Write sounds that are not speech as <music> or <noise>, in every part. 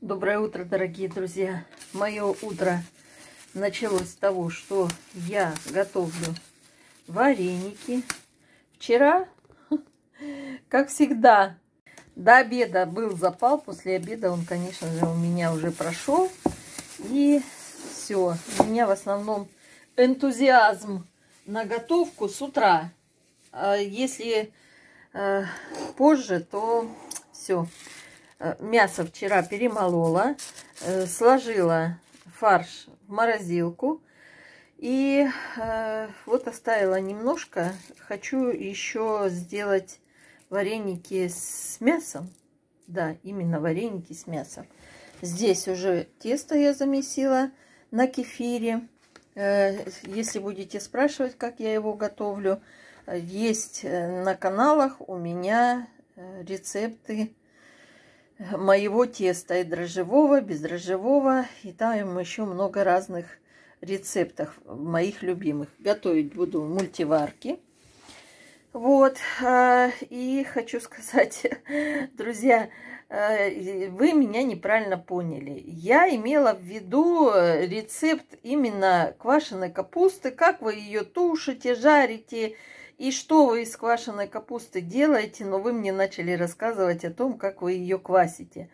Доброе утро, дорогие друзья! Мое утро началось с того, что я готовлю вареники. Вчера, <laughs> как всегда, до обеда был запал. После обеда он, конечно же, у меня уже прошел. И все. У меня в основном энтузиазм на готовку с утра. А если э, позже, то все. Э, мясо вчера перемолола, э, сложила фарш в морозилку и э, вот оставила немножко. Хочу еще сделать вареники с мясом. Да, именно вареники с мясом. Здесь уже тесто я замесила на кефире. Если будете спрашивать, как я его готовлю, есть на каналах у меня рецепты моего теста и дрожжевого, без дрожжевого. И там еще много разных рецептов моих любимых. Готовить буду в мультиварке. Вот, а, и хочу сказать, <laughs> друзья, а, вы меня неправильно поняли. Я имела в виду э, рецепт именно квашеной капусты, как вы ее тушите, жарите, жарите и что вы из квашеной капусты делаете, но вы мне начали рассказывать о том, как вы ее квасите.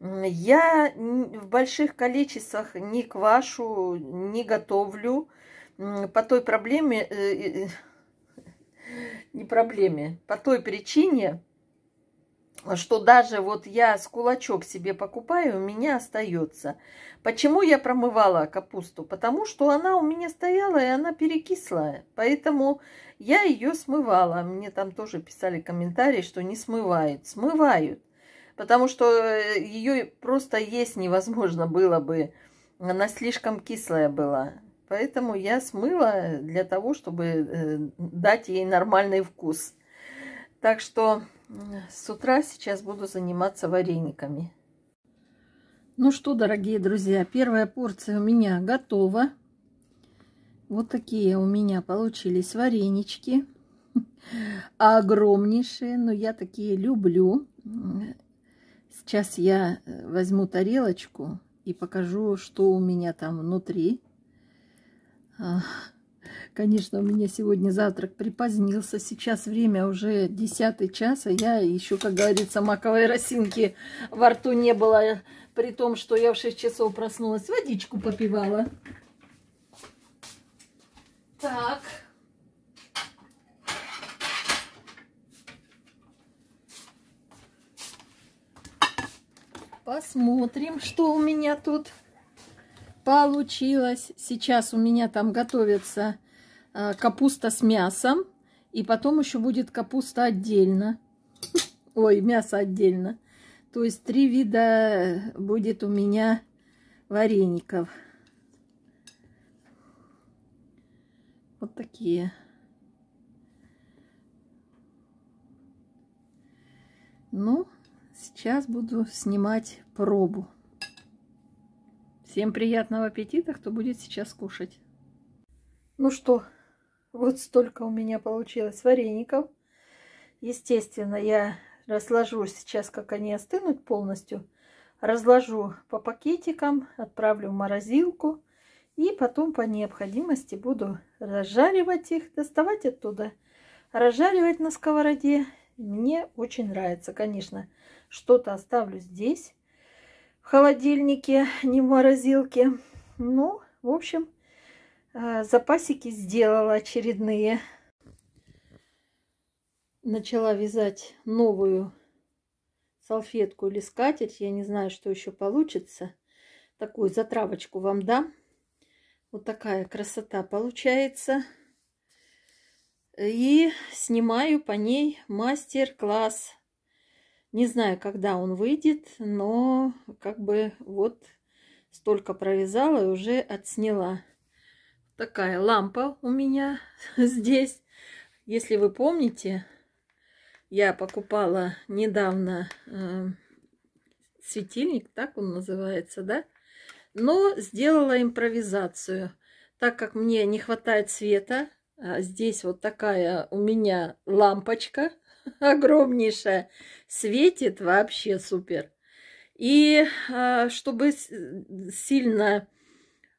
Я в больших количествах не квашу, не готовлю. По той проблеме, э, э, э, <laughs> не проблеме, по той причине, что даже вот я с кулачок себе покупаю, у меня остается. Почему я промывала капусту? Потому что она у меня стояла, и она перекислая, Поэтому я ее смывала. Мне там тоже писали комментарии, что не смывает, Смывают. Потому что э, ее просто есть невозможно было бы. Она слишком кислая была. Поэтому я смыла для того, чтобы э, дать ей нормальный вкус. Так что с утра сейчас буду заниматься варениками. Ну что, дорогие друзья, первая порция у меня готова. Вот такие у меня получились варенички. <laughs> Огромнейшие, но я такие люблю. Сейчас я э, возьму тарелочку и покажу, что у меня там внутри. А, конечно, у меня сегодня завтрак припозднился. Сейчас время уже 10 час, а я еще, как говорится, маковой росинки во рту не было. При том, что я в 6 часов проснулась, водичку попивала. Так. Посмотрим, что у меня тут получилось. Сейчас у меня там готовится а, капуста с мясом. И потом еще будет капуста отдельно. <laughs> Ой, мясо отдельно. То есть три вида будет у меня вареников. Вот такие. Ну, сейчас буду снимать пробу. Всем приятного аппетита, кто будет сейчас кушать. Ну что, вот столько у меня получилось вареников. Естественно, я разложу сейчас, как они остынут полностью. Разложу по пакетикам, отправлю в морозилку. И потом по необходимости буду разжаривать их, доставать оттуда. Разжаривать на сковороде мне очень нравится. Конечно, что-то оставлю здесь, в холодильнике, не в морозилке. Ну, в общем, э, запасики сделала очередные. Начала вязать новую салфетку или скатерть. Я не знаю, что еще получится. Такую затравочку вам дам вот такая красота получается. И снимаю по ней мастер-класс. Не знаю, когда он выйдет, но как бы вот столько провязала и уже отсняла. Такая лампа у меня <laughs> здесь. Если вы помните, я покупала недавно э, светильник, так он называется, да? но сделала импровизацию. Так как мне не хватает света, а здесь вот такая у меня лампочка <laughs> огромнейшая, светит вообще супер. И а, чтобы сильно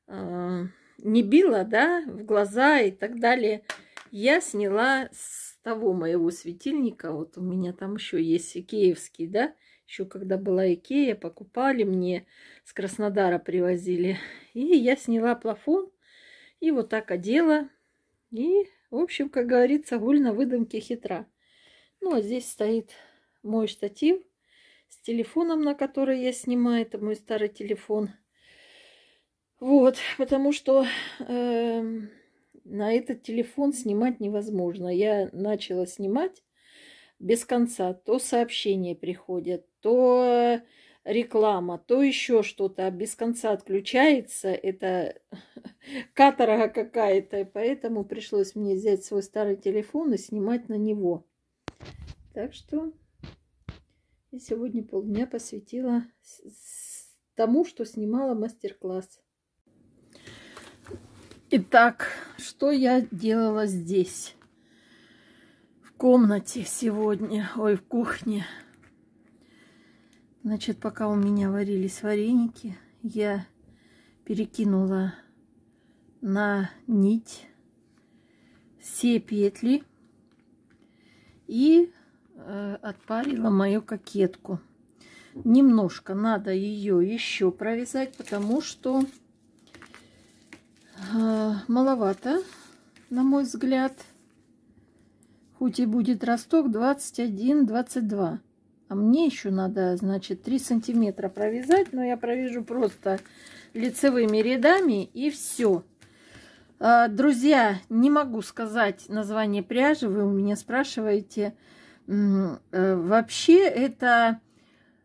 а, не било, да, в глаза и так далее, я сняла с того моего светильника, вот у меня там еще есть и киевский, да, еще когда была Икея, покупали мне, с Краснодара привозили. И я сняла плафон и вот так одела. И, в общем, как говорится, гуль на выдумке хитра. Ну, а здесь стоит мой штатив с телефоном, на который я снимаю. Это мой старый телефон. Вот, потому что э, на этот телефон снимать невозможно. Я начала снимать без конца. То сообщения приходят, то э, реклама, то еще что-то, а без конца отключается, это <laughs> каторга какая-то, поэтому пришлось мне взять свой старый телефон и снимать на него. Так что я сегодня полдня посвятила тому, что снимала мастер-класс. Итак, что я делала здесь? комнате сегодня, ой, в кухне. Значит, пока у меня варились вареники, я перекинула на нить все петли и э, отпарила мою кокетку. Немножко надо ее еще провязать, потому что э, маловато, на мой взгляд. Кути будет росток 21-22. А мне еще надо, значит, 3 сантиметра провязать. Но я провяжу просто лицевыми рядами и все. А, друзья, не могу сказать название пряжи. Вы у меня спрашиваете. Э, вообще это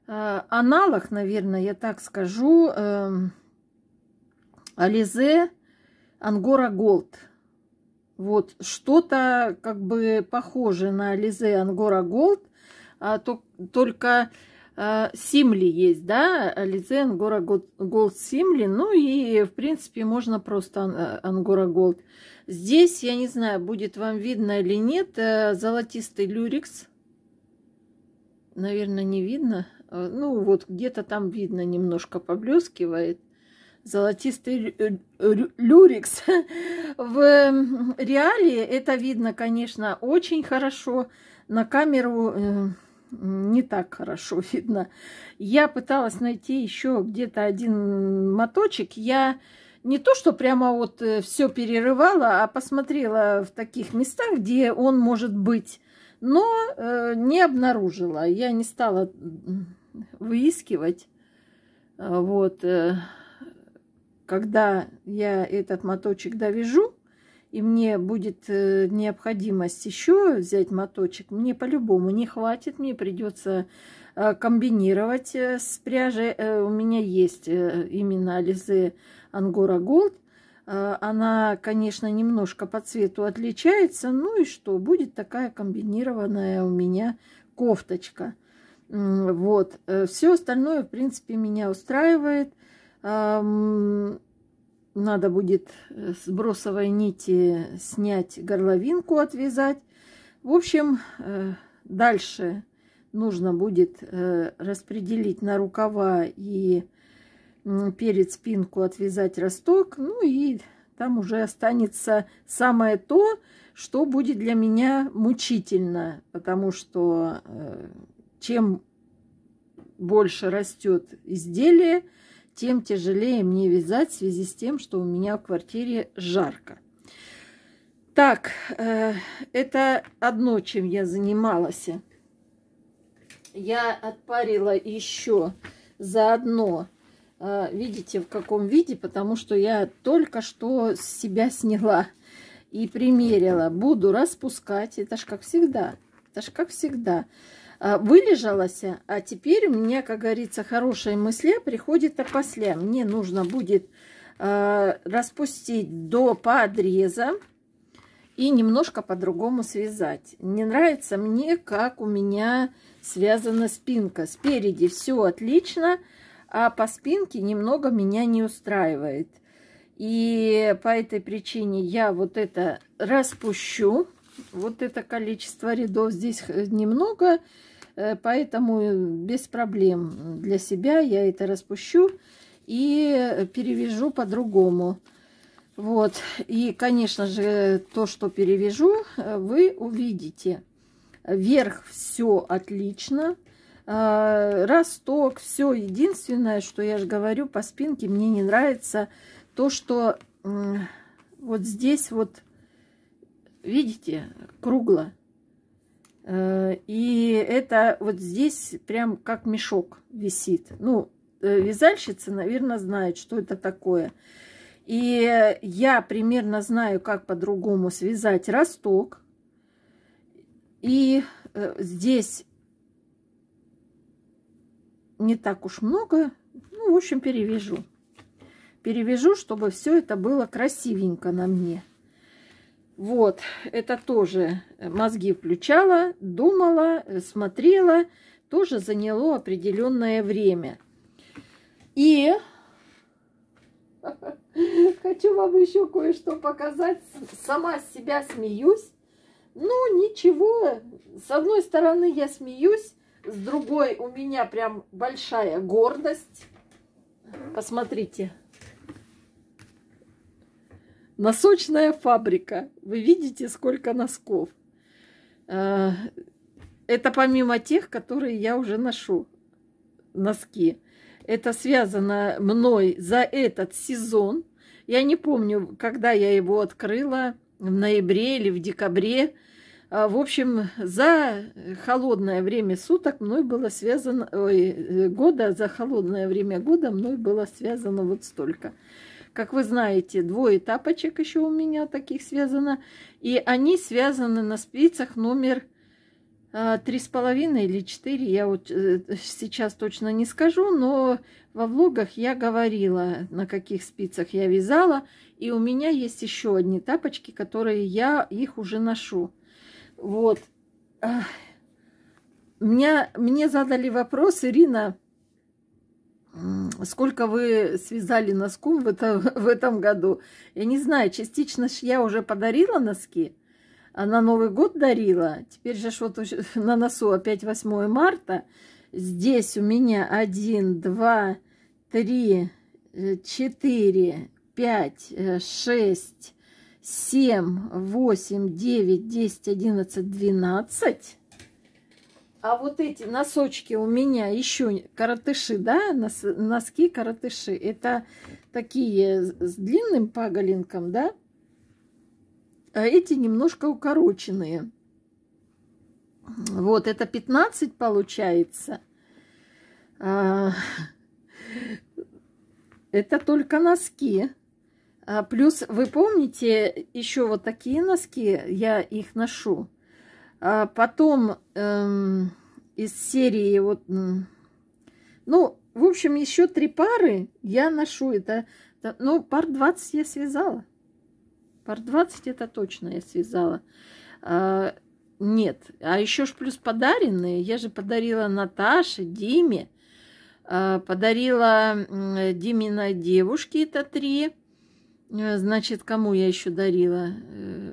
э, аналог, наверное, я так скажу, Ализе Ангора Голд. Вот что-то как бы похоже на Лизе Ангора Голд, а, то, только а, Симли есть, да, Лизе Ангора Голд Симли, ну и, в принципе, можно просто Ангора Голд. Здесь, я не знаю, будет вам видно или нет, э, золотистый люрикс, наверное, не видно, э, ну вот где-то там видно, немножко поблескивает, золотистый э, э, люрикс. <laughs> В реалии это видно, конечно, очень хорошо. На камеру э, не так хорошо <laughs> видно. Я пыталась найти еще где-то один моточек. Я не то, что прямо вот все перерывала, а посмотрела в таких местах, где он может быть, но не обнаружила. Я не стала выискивать. Вот когда я этот моточек довяжу, и мне будет э, необходимость еще взять моточек, мне по-любому не хватит, мне придется э, комбинировать э, с пряжей. У меня есть именно Ализе Ангора Голд. Она, конечно, немножко по цвету отличается. Ну и что? Будет такая комбинированная у меня кофточка. Вот. Все остальное, в принципе, меня устраивает надо будет с бросовой нити снять горловинку, отвязать. В общем, э, дальше нужно будет э, распределить на рукава и перед спинку отвязать росток. Ну и там уже останется самое то, что будет для меня мучительно, потому что э, чем больше растет изделие, тем тяжелее мне вязать в связи с тем, что у меня в квартире жарко. Так, э, это одно, чем я занималась. Я отпарила еще заодно, э, видите, в каком виде, потому что я только что с себя сняла и примерила. Буду распускать, это ж как всегда, это ж как всегда. Э, вылежалась, а теперь мне, как говорится, хорошие мысли приходит опосля. Мне нужно будет э, распустить до подреза и немножко по-другому связать. Не нравится мне, как у меня связана спинка. Спереди все отлично, а по спинке немного меня не устраивает. И по этой причине я вот это распущу вот это количество рядов здесь э, немного, э, поэтому без проблем для себя я это распущу и э, перевяжу по-другому. Вот, и, конечно же, то, что перевяжу, вы увидите. Вверх все отлично, росток, все единственное, что я же говорю по спинке, мне не нравится то, что вот здесь вот видите, кругло. Э, и это вот здесь прям как мешок висит. Ну, э, вязальщица, наверное, знает, что это такое. И я примерно знаю, как по-другому связать росток. И э, здесь не так уж много. Ну, в общем, перевяжу. Перевяжу, чтобы все это было красивенько на мне. Вот, это тоже э, мозги включала, думала, э, смотрела. Тоже заняло определенное время. И <laughs> хочу вам еще кое-что показать. Сама себя смеюсь. Ну, ничего. С одной стороны я смеюсь, с другой у меня прям большая гордость. Посмотрите. Носочная фабрика. Вы видите, сколько носков. Э, это помимо тех, которые я уже ношу. Носки. Это связано мной за этот сезон. Я не помню, когда я его открыла, в ноябре или в декабре. А, в общем, за холодное время суток мной было связано, ой, года, за холодное время года мной было связано вот столько. Как вы знаете, двое тапочек еще у меня таких связано. И они связаны на спицах номер а, три с половиной или четыре, я вот э, сейчас точно не скажу, но во влогах я говорила, на каких спицах я вязала, и у меня есть еще одни тапочки, которые я их уже ношу. Вот. Меня, мне задали вопрос, Ирина, сколько вы связали носков в, это, <laughs> в этом году. Я не знаю, частично ж я уже подарила носки, а на Новый год дарила. Теперь же вот <laughs> на носу опять 8 марта. Здесь у меня 1, 2, 3, 4, 5, 6, 7, 8, 9, 10, 11, 12. А вот эти носочки у меня еще коротыши, да, нос, носки коротыши. Это такие с длинным паголинком, да? А эти немножко укороченные. Вот, это 15 получается. А, это только носки. А, плюс, вы помните, еще вот такие носки я их ношу а потом эм, из серии вот... Ну, в общем, еще три пары я ношу. Это, это, ну, пар 20 я связала. Пар 20 это точно я связала. А, нет. А еще ж плюс подаренные. Я же подарила Наташе, Диме. А, подарила Диминой девушке это три. Э, значит, кому я еще дарила? Э,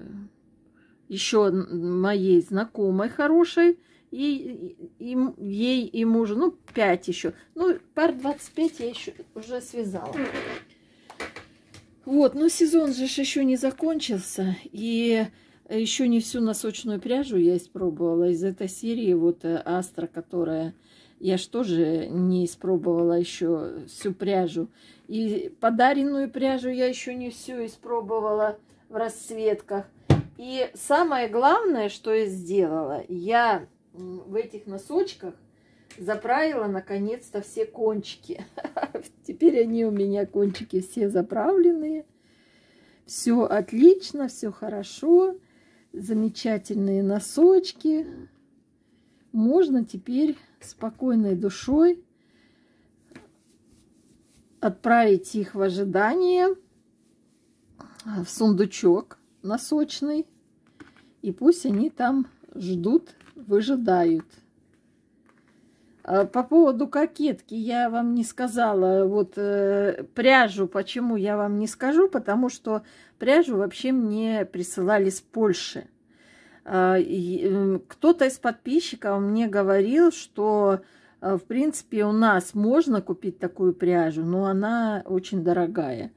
еще моей знакомой хорошей, и, и, ей и мужу, ну, 5 еще. Ну, пар 25 я еще уже связала. Вот, но ну, сезон же еще не закончился, и э, еще не всю носочную пряжу я испробовала из этой серии, вот э, Астра, которая... Я же тоже не испробовала еще всю пряжу. И подаренную пряжу я еще не всю испробовала в расцветках. И самое главное, что я сделала, я в этих носочках заправила наконец-то все кончики. <laughs> Теперь они у меня кончики все заправленные. Все отлично, все хорошо. Замечательные носочки. Можно теперь спокойной душой отправить их в ожидание а, в сундучок носочный. И пусть они там ждут, выжидают. А по поводу кокетки я вам не сказала. Вот э, пряжу, почему я вам не скажу, потому что пряжу вообще мне присылали с Польши. А, э, кто-то из подписчиков мне говорил, что э, в принципе у нас можно купить такую пряжу, но она очень дорогая.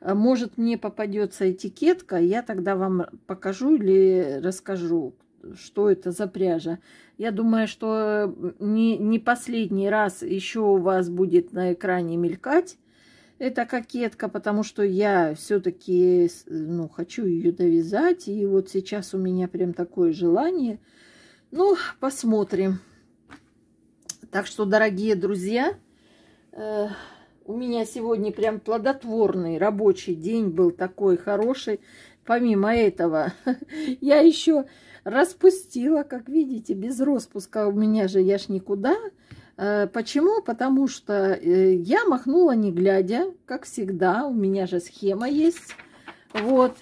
«А может, мне попадется этикетка, я тогда вам покажу или расскажу, что это за пряжа. Я думаю, что не, не последний раз еще у вас будет на экране мелькать эта кокетка, потому что я все-таки ну, хочу ее довязать. И вот сейчас у меня прям такое желание. Ну, посмотрим. Так что, дорогие друзья, э, у меня сегодня прям плодотворный рабочий день был такой хороший. Помимо этого, <laughs> я еще распустила, как видите, без распуска у меня же я ж никуда. Э, почему? Потому что э, я махнула не глядя, как всегда. У меня же схема есть. Вот.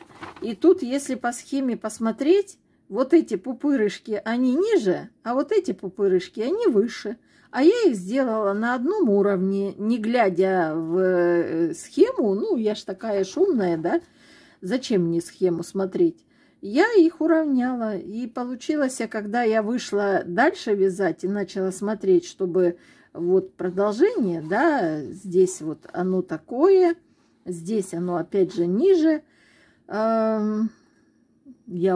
И тут, если по схеме посмотреть, вот эти пупырышки, они ниже, а вот эти пупырышки, они выше а я их сделала на одном уровне, не глядя в э, схему. Ну, я ж такая шумная, да? Зачем мне схему смотреть? Я их уравняла, и получилось, а когда я вышла дальше вязать и начала смотреть, чтобы вот продолжение, да, здесь вот оно такое, здесь оно опять же ниже, я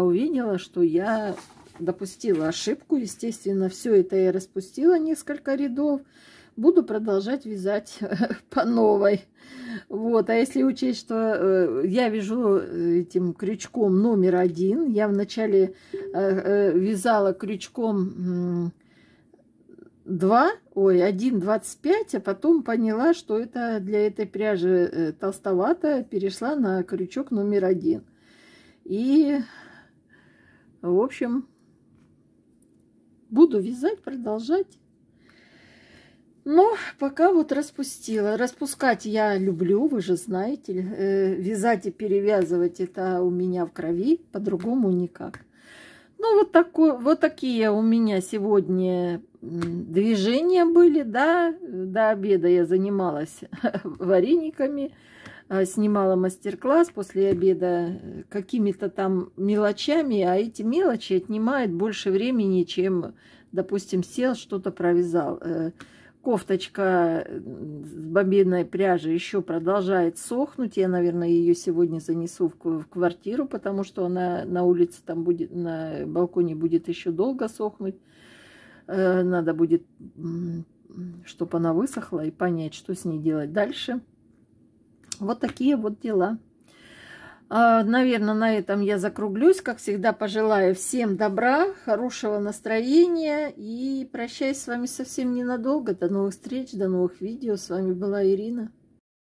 увидела, что я допустила ошибку. Естественно, все это я распустила несколько рядов. Буду продолжать вязать <laughs> по новой. Вот, а если учесть, что э, я вяжу э, этим крючком номер один, я вначале э, вязала крючком два, ой, один двадцать пять, а потом поняла, что это для этой пряжи толстовато, перешла на крючок номер один. И, в общем, буду вязать, продолжать. Но пока вот распустила. Распускать я люблю, вы же знаете. Э, вязать и перевязывать это у меня в крови, по-другому никак. Ну, вот, такой, вот такие у меня сегодня движения были, да. До обеда я занималась <laughs> варениками. Э, снимала мастер-класс после обеда э, какими-то там мелочами, а эти мелочи отнимают больше времени, чем, допустим, сел, что-то провязал. Э, кофточка с бобиной пряжи еще продолжает сохнуть. Я, наверное, ее сегодня занесу в квартиру, потому что она на улице там будет, на балконе будет еще долго сохнуть. Надо будет, чтобы она высохла и понять, что с ней делать дальше. Вот такие вот дела. А, Наверное, на этом я закруглюсь. Как всегда, пожелаю всем добра, хорошего настроения и прощаюсь с вами совсем ненадолго. До новых встреч, до новых видео. С вами была Ирина.